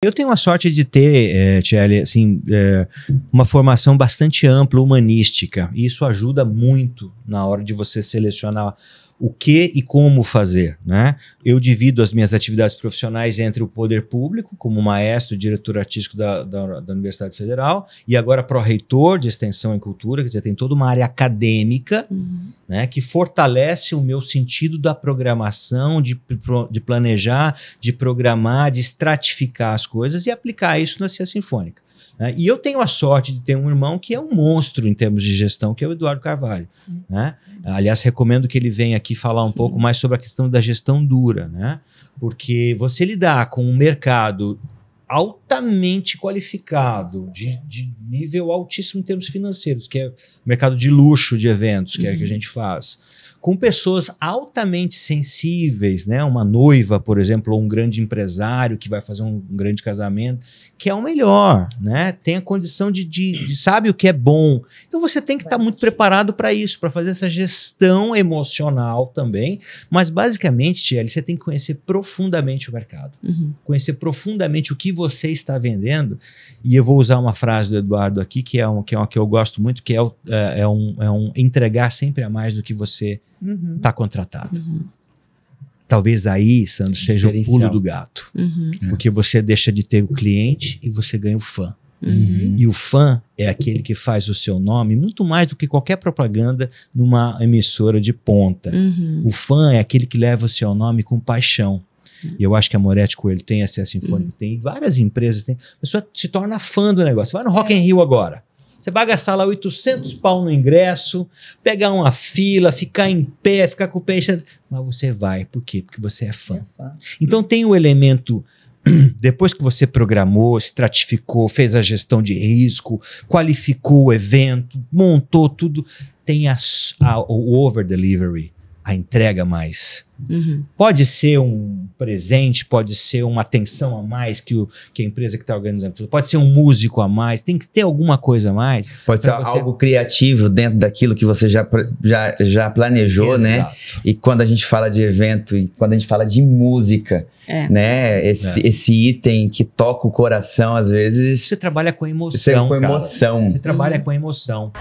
Eu tenho a sorte de ter, é, Tchelle, assim, é, uma formação bastante ampla, humanística. E isso ajuda muito na hora de você selecionar o que e como fazer. Né? Eu divido as minhas atividades profissionais entre o poder público, como maestro e diretor artístico da, da, da Universidade Federal, e agora pró-reitor de extensão em cultura, quer dizer, tem toda uma área acadêmica uhum. né, que fortalece o meu sentido da programação, de, de planejar, de programar, de estratificar as coisas e aplicar isso na Cia sinfônica. Né? E eu tenho a sorte de ter um irmão que é um monstro em termos de gestão, que é o Eduardo Carvalho. Uhum. Né? Aliás, recomendo que ele venha aqui aqui falar um pouco uhum. mais sobre a questão da gestão dura, né? Porque você lidar com um mercado altamente qualificado, de, de nível altíssimo em termos financeiros, que é o mercado de luxo de eventos, que uhum. é que a uhum. gente faz. Com pessoas altamente sensíveis, né? Uma noiva, por exemplo, ou um grande empresário que vai fazer um, um grande casamento, que é o melhor, né? Tem a condição de, de, de sabe o que é bom. Então você tem que estar tá muito preparado para isso, para fazer essa gestão emocional também. Mas basicamente, Tiel, você tem que conhecer profundamente o mercado, uhum. conhecer profundamente o que você está vendendo, e eu vou usar uma frase do Eduardo aqui, que é, um, que é uma que eu gosto muito, que é, é, é, um, é um entregar sempre a mais do que você está uhum. Tá contratado. Uhum. Talvez aí, Sandro, seja o pulo do gato. Uhum. É. Porque você deixa de ter o cliente e você ganha o fã. Uhum. E o fã é aquele que faz o seu nome muito mais do que qualquer propaganda numa emissora de ponta. Uhum. O fã é aquele que leva o seu nome com paixão. E eu acho que a Moretti Coelho tem, a Cia Sinfônica uhum. tem, várias empresas tem. A pessoa se torna fã do negócio. Você vai no Rock in Rio agora. Você vai gastar lá 800 pau no ingresso, pegar uma fila, ficar em pé, ficar com o peixe. Mas você vai, por quê? Porque você é fã. É fã. Então tem o elemento depois que você programou, estratificou, fez a gestão de risco, qualificou o evento, montou tudo, tem a, a, o over delivery a entrega mais. Uhum. Pode ser um presente, pode ser uma atenção a mais que, o, que a empresa que está organizando, pode ser um músico a mais, tem que ter alguma coisa a mais. Pode ser você... algo criativo dentro daquilo que você já, já, já planejou, né? Exato. né? E quando a gente fala de evento e quando a gente fala de música, é. né? Esse, é. esse, item que toca o coração, às vezes. Você trabalha com emoção. Você, com emoção. você trabalha uhum. com emoção.